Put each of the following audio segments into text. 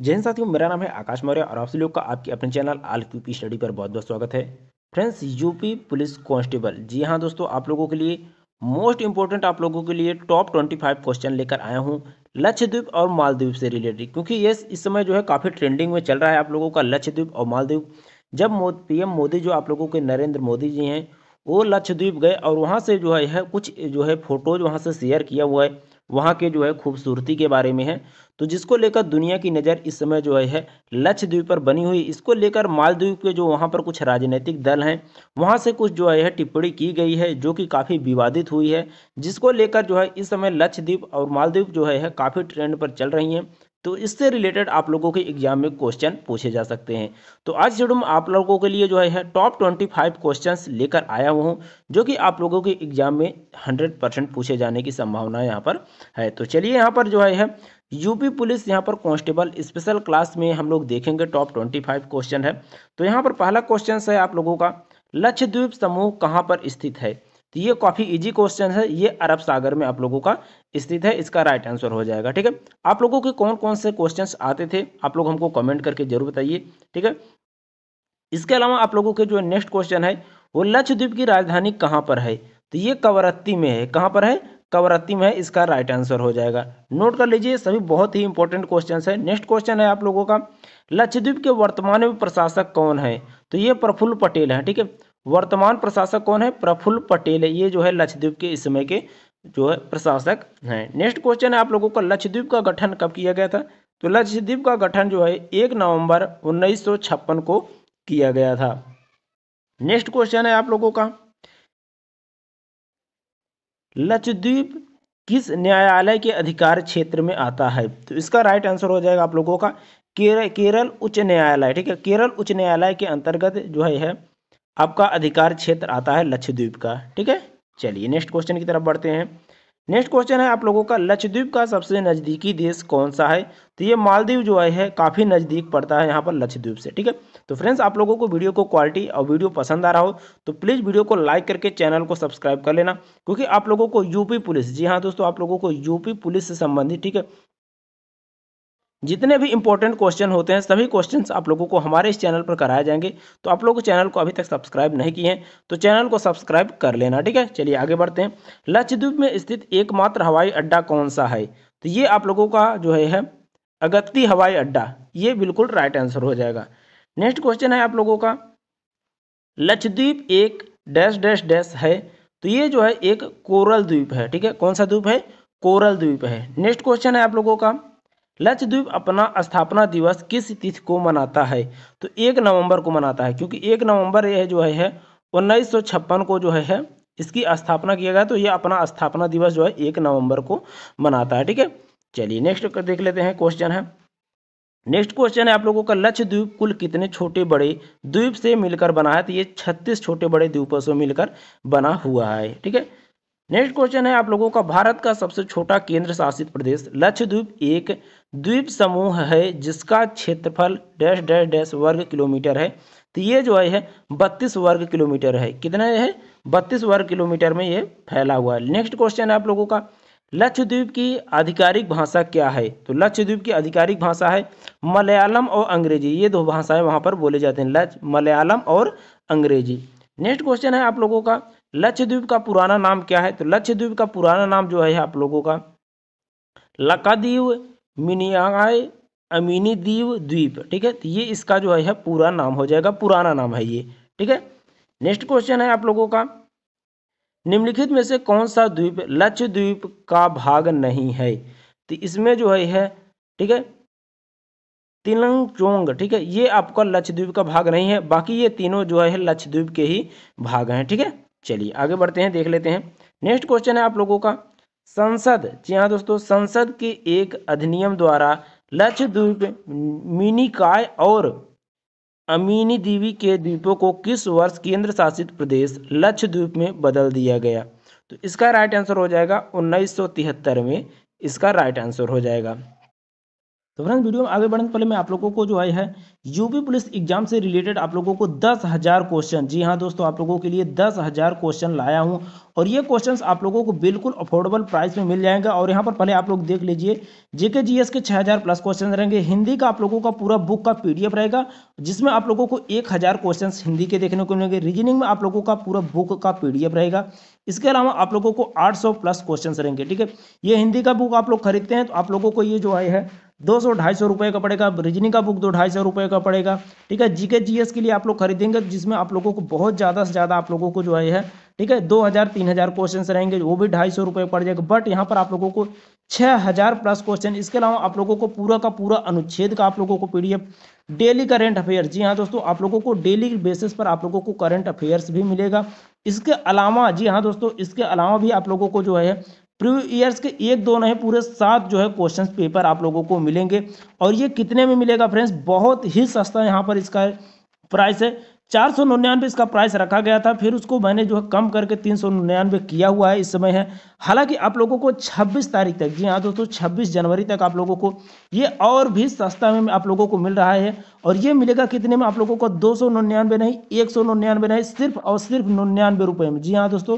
जय हिंद साथियों मेरा नाम है आकाश मौर्य और आप सभी लोग का आपके अपने चैनल आल क्यूपी स्टडी पर बहुत बहुत स्वागत है फ्रेंड्स यूपी पुलिस कांस्टेबल जी हाँ दोस्तों आप लोगों के लिए मोस्ट इंपॉर्टेंट आप लोगों के लिए टॉप ट्वेंटी फाइव क्वेश्चन लेकर आया हूँ लक्षद्वीप और मालदीव से रिलेटेड क्योंकि ये इस समय जो है काफ़ी ट्रेंडिंग में चल रहा है आप लोगों का लक्षद्वीप और मालदीव जब मो, पीएम मोदी जो आप लोगों के नरेंद्र मोदी जी हैं वो लक्षद्वीप गए और वहाँ से जो है कुछ जो है फोटोज वहाँ से शेयर किया हुआ है वहाँ के जो है खूबसूरती के बारे में है तो जिसको लेकर दुनिया की नज़र इस समय जो है लक्षद्वीप पर बनी हुई इसको लेकर मालदीव के जो वहाँ पर कुछ राजनीतिक दल हैं वहाँ से कुछ जो है टिप्पणी की गई है जो कि काफ़ी विवादित हुई है जिसको लेकर जो है इस समय लक्षद्वीप और मालदीव जो है काफ़ी ट्रेंड पर चल रही हैं तो इससे रिलेटेड आप लोगों के एग्जाम में क्वेश्चन पूछे जा सकते हैं तो आज वीडियो में आप लोगों के लिए जो है टॉप ट्वेंटी फाइव क्वेश्चन लेकर आया हूँ जो कि आप लोगों के एग्जाम में हंड्रेड परसेंट पूछे जाने की संभावना यहाँ पर है तो चलिए यहाँ पर जो है यूपी पुलिस यहाँ पर कॉन्स्टेबल स्पेशल क्लास में हम लोग देखेंगे टॉप ट्वेंटी फाइव क्वेश्चन है तो यहाँ पर पहला क्वेश्चन है आप लोगों का लक्षद्वीप समूह कहाँ पर स्थित है तो ये काफ़ी इजी क्वेश्चन है ये अरब सागर में आप लोगों का स्थित है इसका राइट आंसर हो जाएगा ठीक है आप लोगों के कौन कौन से क्वेश्चन आते थे आप लोग हमको कमेंट करके जरूर बताइए ठीक है इसके अलावा आप लोगों के जो नेक्स्ट क्वेश्चन है वो लक्षद्वीप की राजधानी कहाँ पर है तो ये कवरत्ती में है कहाँ पर है कवरत्ती में है इसका राइट आंसर हो जाएगा नोट कर लीजिए सभी बहुत ही इंपॉर्टेंट क्वेश्चन है नेक्स्ट क्वेश्चन है आप लोगों का लक्षद्वीप के वर्तमान में प्रशासक कौन है तो ये प्रफुल्ल पटेल है ठीक है वर्तमान प्रशासक कौन है प्रफुल्ल पटेल है ये जो है लक्षद्वीप के इस समय के जो है प्रशासक हैं नेक्स्ट क्वेश्चन है आप लोगों का लक्षद्वीप का गठन कब किया गया था तो लक्षद्वीप का गठन जो है एक नवंबर उन्नीस को किया गया था नेक्स्ट क्वेश्चन है आप लोगों का लक्षद्वीप किस न्यायालय के अधिकार क्षेत्र में आता है तो इसका राइट आंसर हो जाएगा आप लोगों का केर, केरल उच्च न्यायालय ठीक है केरल उच्च न्यायालय के अंतर्गत जो है आपका अधिकार क्षेत्र आता है लक्षद्वीप का ठीक है चलिए नेक्स्ट क्वेश्चन की तरफ बढ़ते हैं नेक्स्ट क्वेश्चन है आप लोगों का लक्षद्वीप का सबसे नज़दीकी देश कौन सा है तो ये मालदीव जो है काफ़ी नज़दीक पड़ता है यहाँ पर लक्षद्वीप से ठीक है तो फ्रेंड्स आप लोगों को वीडियो को क्वालिटी और वीडियो पसंद आ रहा हो तो प्लीज़ वीडियो को लाइक करके चैनल को सब्सक्राइब कर लेना क्योंकि आप लोगों को यूपी पुलिस जी हाँ दोस्तों आप लोगों को यूपी पुलिस से संबंधित ठीक है जितने भी इंपॉर्टेंट क्वेश्चन होते हैं सभी क्वेश्चंस आप लोगों को हमारे इस चैनल पर कराए जाएंगे तो आप लोग चैनल को अभी तक सब्सक्राइब नहीं किए हैं तो चैनल को सब्सक्राइब कर लेना ठीक है चलिए आगे बढ़ते हैं लक्षद्वीप में स्थित एकमात्र हवाई अड्डा कौन सा है तो ये आप लोगों का जो है, है अगत्ती हवाई अड्डा ये बिल्कुल राइट आंसर हो जाएगा नेक्स्ट क्वेश्चन है आप लोगों का लक्षद्वीप एक डैश डैश डैश है तो ये जो है एक कोरल द्वीप है ठीक है कौन सा द्वीप है कोरल द्वीप है नेक्स्ट क्वेश्चन है आप लोगों का लक्षद्वीप अपना स्थापना दिवस किस तिथि को मनाता है तो एक नवंबर को मनाता है क्योंकि एक नवंबर यह जो है उन्नीस को जो है इसकी स्थापना किया गया तो यह अपना स्थापना दिवस जो है एक नवंबर को मनाता है ठीक है चलिए नेक्स्ट देख लेते हैं क्वेश्चन है नेक्स्ट क्वेश्चन है आप लोगों का लक्षद्वीप कुल कितने छोटे बड़े द्वीप से मिलकर बना है तो ये छत्तीस छोटे बड़े द्वीपों से मिलकर बना हुआ है ठीक है नेक्स्ट क्वेश्चन है आप लोगों का भारत का सबसे छोटा केंद्र शासित प्रदेश लक्षद्वीप एक द्वीप समूह है जिसका क्षेत्रफल डैश डैश डैश वर्ग किलोमीटर है तो ये जो है बत्तीस वर्ग किलोमीटर है कितना है बत्तीस वर्ग किलोमीटर में ये फैला हुआ है नेक्स्ट क्वेश्चन है आप लोगों का लक्षद्वीप की आधिकारिक भाषा क्या है तो लक्षद्वीप की आधिकारिक भाषा है मलयालम और अंग्रेजी ये दो भाषाएं वहाँ पर बोले जाते हैं लच मलयालम और अंग्रेजी नेक्स्ट क्वेश्चन है आप लोगों का लक्षद्वीप का पुराना नाम क्या है तो लक्षद्वीप का पुराना नाम जो है आप लोगों का लकादीव मिनियाय अमीनी दीव द्वीप ठीक है तो ये इसका जो है पूरा नाम हो जाएगा पुराना नाम है ये ठीक है नेक्स्ट क्वेश्चन है आप लोगों का निम्नलिखित में से कौन सा द्वीप लक्षद्वीप का भाग नहीं है तो इसमें जो है ठीक है तिलंग ठीक है ये आपका लक्षद्वीप का भाग नहीं है बाकी ये तीनों जो है लक्षद्वीप के ही भाग हैं ठीक है चलिए आगे बढ़ते हैं देख लेते हैं नेक्स्ट क्वेश्चन है आप लोगों का संसद जी हाँ दोस्तों संसद के एक अधिनियम द्वारा लक्षद्वीप मिनिकाय और अमीनी दीवी के द्वीपों को किस वर्ष केंद्र शासित प्रदेश लक्षद्वीप में बदल दिया गया तो इसका राइट आंसर हो जाएगा उन्नीस में इसका राइट आंसर हो जाएगा तो फ्रेंड्स वीडियो में आगे बढ़ने पहले मैं आप लोगों को जो है यूपी पुलिस एग्जाम से रिलेटेड आप लोगों को दस हज़ार क्वेश्चन जी हाँ दोस्तों आप लोगों के लिए दस हज़ार क्वेश्चन लाया हूँ और ये क्वेश्चंस आप लोगों को बिल्कुल अफोर्डेबल प्राइस में मिल जाएंगे और यहाँ पर पहले आप लोग देख लीजिए जेके जीएस के हजार प्लस क्वेश्चन रहेंगे हिंदी का आप लोगों का पूरा बुक का पीडीएफ रहेगा जिसमें आप लोगों को हजार क्वेश्चन हिंदी के देखने को मिलेंगे रीजनिंग में आप लोगों का पूरा बुक का पीडीएफ रहेगा इसके अलावा आप लोगों को सौ प्लस क्वेश्चन रहेंगे ठीक है ये हिंदी का बुक आप लोग खरीदते हैं तो आप लोगों को ये जो है दो सौ ढाई सौ रुपये का पड़ेगा रीजनिंग का बुक दो ढाई सौ रुपये का पड़ेगा ठीक है जीके जीएस के लिए आप लोग खरीदेंगे जिसमें आप लोगों को बहुत ज़्यादा से ज़्यादा आप लोगों को जो है ठीक है दो हज़ार तीन हज़ार क्वेश्चन रहेंगे वो भी ढाई सौ रुपये पड़ जाएगा बट यहाँ पर आप लोगों को छः हज़ार प्लस क्वेश्चन इसके अलावा आप लोगों को पूरा का पूरा अनुच्छेद का आप लोगों को पी डेली करेंट अफेयर जी हाँ दोस्तों आप लोगों को डेली बेसिस पर आप लोगों को करंट अफेयर्स भी मिलेगा इसके अलावा जी हाँ दोस्तों इसके अलावा भी आप लोगों को जो है प्रीव्यू ईयर्स के एक दो नहीं पूरे सात जो है क्वेश्चन पेपर आप लोगों को मिलेंगे और ये कितने में मिलेगा फ्रेंड्स बहुत ही सस्ता यहाँ पर इसका प्राइस है चार सौ निन्यानवे इसका प्राइस रखा गया था फिर उसको मैंने जो है कम करके तीन सौ निन्यानवे किया हुआ है इस समय है हालांकि आप लोगों को 26 तारीख तक जी हाँ दोस्तों 26 जनवरी तक आप लोगों को ये और भी सस्ता में आप लोगों को मिल रहा है और ये मिलेगा कितने में आप लोगों को दो सौ निन्यानवे नहीं एक सौ निन्यानवे नहीं सिर्फ और सिर्फ निन्यानवे रुपये में जी हाँ दोस्तों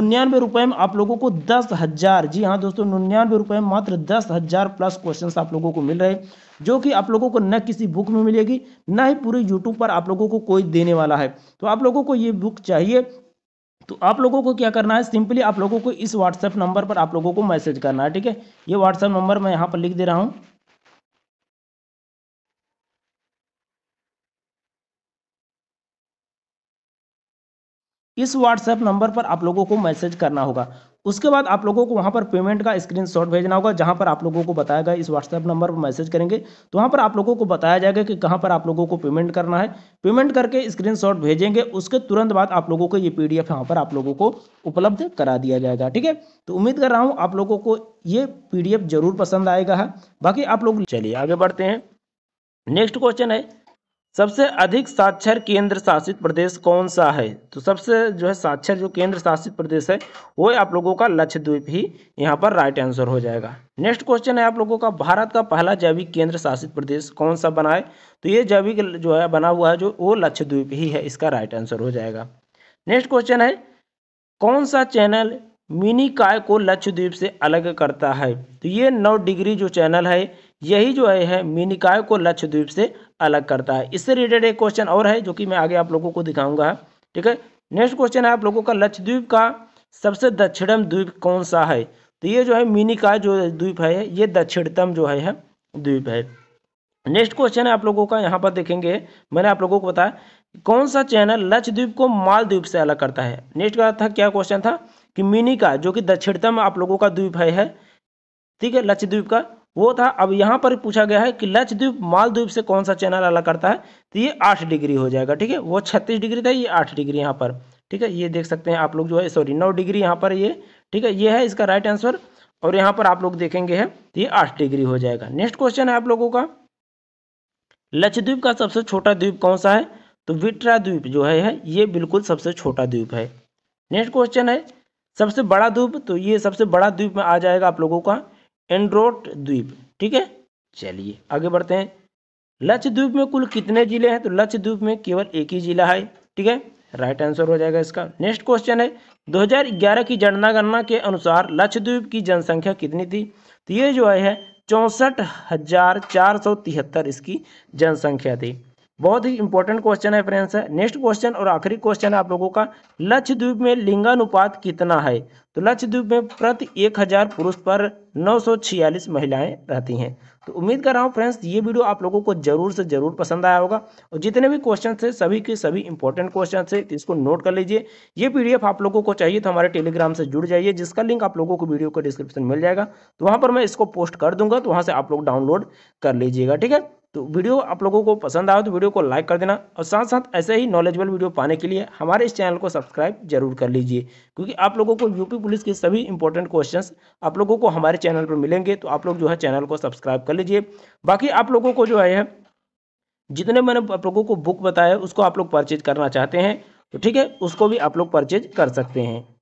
निन्यानवे रुपये में आप लोगों को दस हज़ार जी हाँ दोस्तों निन्यानवे रुपये में मात्र दस हज़ार प्लस क्वेश्चन आप लोगों को मिल रहे जो कि आप लोगों को न किसी बुक में मिलेगी न ही पूरे यूट्यूब पर आप लोगों को कोई देने वाला है तो आप लोगों को ये बुक चाहिए तो आप लोगों को क्या करना है सिंपली आप लोगों को इस व्हाट्सएप नंबर पर आप लोगों को मैसेज करना है ठीक है ये व्हाट्सएप नंबर मैं यहाँ पर लिख दे रहा हूँ इस व्हाट्सएप नंबर पर आप लोगों को मैसेज करना होगा उसके बाद आप लोगों को वहां पर पेमेंट का स्क्रीनशॉट भेजना होगा जहां पर आप लोगों को बताया गया इस व्हाट्सएप नंबर पर मैसेज करेंगे तो वहां पर आप लोगों को बताया जाएगा कि कहां पर आप लोगों को पेमेंट करना है पेमेंट करके स्क्रीनशॉट भेजेंगे उसके तुरंत बाद आप लोगों को ये पी डी यहाँ पर आप लोगों को उपलब्ध करा दिया जाएगा ठीक है तो उम्मीद कर रहा हूँ आप लोगों को ये पी जरूर पसंद आएगा बाकी आप लोग चलिए आगे बढ़ते हैं नेक्स्ट क्वेश्चन है सबसे अधिक साक्षर केंद्र शासित प्रदेश कौन सा है तो सबसे जो है साक्षर जो केंद्र शासित प्रदेश है वो आप लोगों का लक्षद्वीप ही यहाँ पर राइट आंसर हो जाएगा नेक्स्ट क्वेश्चन है आप लोगों का भारत का पहला जैविक केंद्र शासित प्रदेश कौन सा बना है तो ये जैविक जो है बना हुआ है जो वो लक्षद्वीप ही है इसका राइट आंसर हो जाएगा नेक्स्ट क्वेश्चन है कौन सा चैनल मिनी काय को लक्षद्वीप से अलग करता है तो ये नौ डिग्री जो चैनल है यही जो है, है मीनिकाय को लक्षद्वीप से अलग करता है इससे रिलेटेड एक क्वेश्चन और है जो कि मैं आगे आप लोगों को दिखाऊंगा ठीक है नेक्स्ट क्वेश्चन है आप लोगों का लक्षद्वीप का सबसे दक्षिणम द्वीप कौन सा है तो ये जो है मीनिकाय जो द्वीप है ये दक्षिणतम जो है, द्वीप है नेक्स्ट क्वेश्चन है आप लोगों का यहाँ पर देखेंगे मैंने आप लोगों को बताया कौन सा चैनल लक्षद्वीप को मालद्वीप से अलग करता है नेक्स्ट का था क्या क्वेश्चन था कि मिनी का जो कि दक्षिणतम आप लोगों का द्वीप है ठीक है लक्षद्वीप का वो था अब यहाँ पर पूछा गया है कि लक्षद्वीप मालद्वीप से कौन सा चैनल अलग करता है तो ये आठ डिग्री हो जाएगा ठीक है वो छत्तीस डिग्री था ये आठ डिग्री यहाँ पर ठीक है ये देख सकते हैं आप लोग जो है सॉरी नौ डिग्री यहाँ पर ये ठीक है ये है इसका राइट आंसर और यहाँ पर आप लोग देखेंगे है तो ये आठ डिग्री हो जाएगा नेक्स्ट क्वेश्चन है आप लोगों का लक्षद्वीप का सबसे छोटा द्वीप कौन सा है तो विट्रा द्वीप जो है ये बिल्कुल सबसे छोटा द्वीप है नेक्स्ट क्वेश्चन है सबसे बड़ा द्वीप तो ये सबसे बड़ा द्वीप में आ जाएगा आप लोगों का एंड्रोट द्वीप ठीक है चलिए आगे बढ़ते हैं लक्षद्वीप में कुल कितने जिले हैं तो लक्षद्वीप में केवल एक ही जिला है ठीक है राइट आंसर हो जाएगा इसका नेक्स्ट क्वेश्चन है 2011 की जनगणना के अनुसार लक्षद्वीप की जनसंख्या कितनी थी तो ये जो है चौंसठ हजार चार सौ तिहत्तर इसकी जनसंख्या थी बहुत ही इंपॉर्टेंट क्वेश्चन है फ्रेंड्स है नेक्स्ट क्वेश्चन और आखिरी क्वेश्चन है आप लोगों का लक्षद्वीप में लिंगानुपात कितना है तो लक्षद्वीप में प्रति एक हजार पुरुष पर 946 महिलाएं रहती हैं तो उम्मीद कर रहा हूँ फ्रेंड्स ये वीडियो आप लोगों को जरूर से जरूर पसंद आया होगा और जितने भी क्वेश्चन थे सभी के सभी इंपॉर्टेंट क्वेश्चन थे इसको नोट कर लीजिए ये पीडीएफ आप लोगों को चाहिए तो हमारे टेलीग्राम से जुड़ जाइए जिसका लिंक आप लोगों को वीडियो का डिस्क्रिप्शन मिल जाएगा तो वहाँ पर मैं इसको पोस्ट कर दूंगा तो वहाँ से आप लोग डाउनलोड कर लीजिएगा ठीक है तो वीडियो आप लोगों को पसंद आए तो वीडियो को लाइक कर देना और साथ साथ ऐसे ही नॉलेजेबल वीडियो पाने के लिए हमारे इस चैनल को सब्सक्राइब जरूर कर लीजिए क्योंकि आप लोगों को यूपी पुलिस के सभी इंपॉर्टेंट क्वेश्चंस आप लोगों को हमारे चैनल पर मिलेंगे तो आप लोग जो है चैनल को सब्सक्राइब कर लीजिए बाकी आप लोगों को जो है जितने मैंने आप लोगों को बुक बताया उसको आप लोग परचेज करना चाहते हैं तो ठीक है उसको भी आप लोग परचेज कर सकते हैं